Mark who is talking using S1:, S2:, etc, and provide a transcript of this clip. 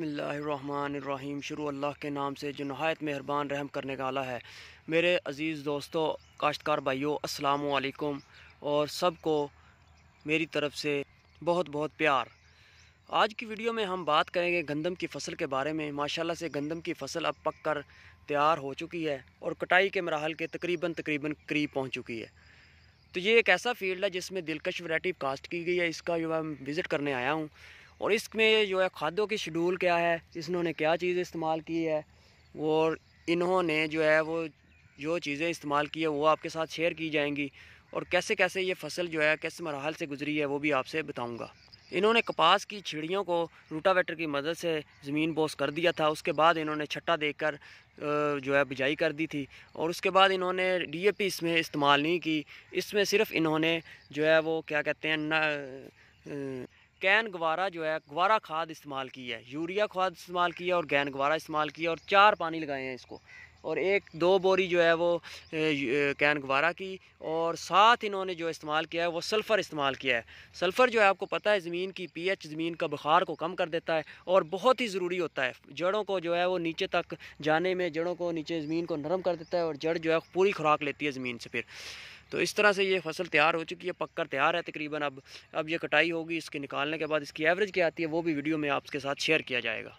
S1: बसमीम शुरू अल्लाह के नाम से जो नहायत मेहरबान रहम करने वाला है मेरे अज़ीज़ दोस्तों काश्तकार भाइयों अस्सलाम और सबको मेरी तरफ़ से बहुत बहुत प्यार आज की वीडियो में हम बात करेंगे गंदम की फसल के बारे में माशाल्लाह से गंदम की फसल अब पक कर तैयार हो चुकी है और कटाई के मरहल के तकरीबन तकरीबन करीब पहुँच चुकी है तो ये एक ऐसा फील्ड है जिसमें दिलकश वैरायटी कास्ट की गई है इसका जो मैं विज़िट करने आया हूँ और इसमें जो है खादों की शेड्यूल क्या है इन्होंने क्या चीज़ इस्तेमाल की है और इन्होंने जो है वो जो चीज़ें इस्तेमाल की है वो आपके साथ शेयर की जाएंगी और कैसे कैसे ये फसल जो है किस मरहल से गुजरी है वो भी आपसे बताऊँगा इन्होंने कपास की छिड़ियों को रूटावेटर की मदद से ज़मीन बोस कर दिया था उसके बाद इन्होंने छट्टा देकर जो है बिजाई कर दी थी और उसके बाद इन्होंने डीएपी इसमें इस्तेमाल नहीं की इसमें सिर्फ इन्होंने जो है वो क्या कहते हैं ना कैन गवारा जो है गवारा खाद इस्तेमाल की है यूरिया खाद इस्तेमाल की है और गैन गवारा इस्तेमाल किया और चार पानी लगाए हैं इसको और एक दो बोरी जो है वो कैन गवारा की और साथ इन्होंने जो इस्तेमाल किया है वो सल्फ़र इस्तेमाल किया है सल्फ़र जो है आपको पता है ज़मीन की पीएच ज़मीन का बुखार को कम कर देता है और बहुत ही ज़रूरी होता है जड़ों को जो है वो नीचे तक जाने में जड़ों को नीचे ज़मीन को नरम कर देता है और जड़ जो है पूरी खुराक लेती है ज़मीन से फिर तो इस तरह से ये फसल तैयार हो चुकी है पककर तैयार है तकरीबन अब अब ये कटाई होगी इसके निकालने के बाद इसकी एवरेज क्या आती है वो भी वीडियो में आपके साथ शेयर किया जाएगा